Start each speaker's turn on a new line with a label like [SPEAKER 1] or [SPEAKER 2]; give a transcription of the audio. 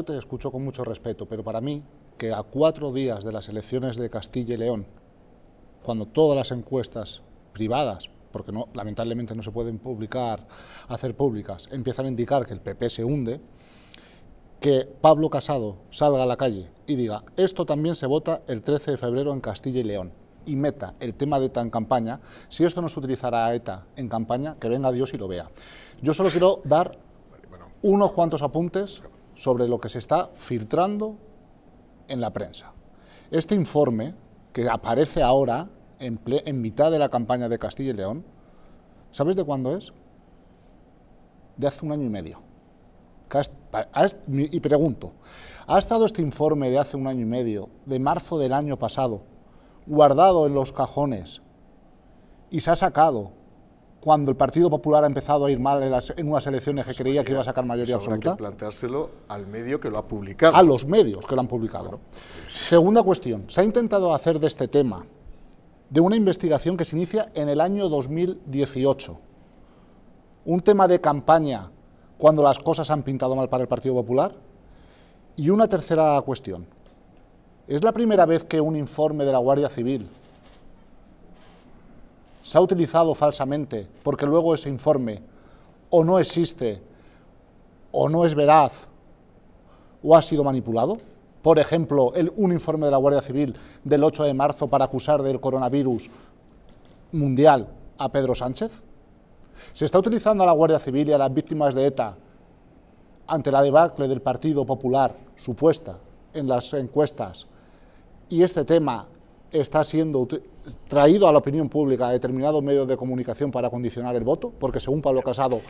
[SPEAKER 1] Yo te escucho con mucho respeto, pero para mí, que a cuatro días de las elecciones de Castilla y León, cuando todas las encuestas privadas, porque no, lamentablemente no se pueden publicar, hacer públicas, empiezan a indicar que el PP se hunde, que Pablo Casado salga a la calle y diga, esto también se vota el 13 de febrero en Castilla y León, y meta el tema de ETA en campaña, si esto no se utilizará a ETA en campaña, que venga Dios y lo vea. Yo solo quiero dar unos cuantos apuntes sobre lo que se está filtrando en la prensa. Este informe, que aparece ahora, en, en mitad de la campaña de Castilla y León, ¿sabes de cuándo es? De hace un año y medio. Y pregunto, ¿ha estado este informe de hace un año y medio, de marzo del año pasado, guardado en los cajones y se ha sacado cuando el Partido Popular ha empezado a ir mal en, unas elecciones que creía que iba a sacar mayoría absoluta. absoluta? que planteárselo al medio que lo ha publicado. A los medios que lo han publicado. Segunda cuestión. Se ha intentado hacer de este tema de una investigación que se inicia en el año 2018. Un tema de campaña cuando las cosas han pintado mal para el Partido Popular. Y una tercera cuestión. Es la primera vez que un informe de la Guardia Civil se ha utilizado falsamente porque luego ese informe o no existe o no es veraz o ha sido manipulado. Por ejemplo, el, un informe de la Guardia Civil del 8 de marzo para acusar del coronavirus mundial a Pedro Sánchez. ¿Se está utilizando a la Guardia Civil y a las víctimas de ETA ante la debacle del Partido Popular supuesta en las encuestas y este tema está siendo traído a la opinión pública a determinados medios de comunicación para condicionar el voto, porque según Pablo Casado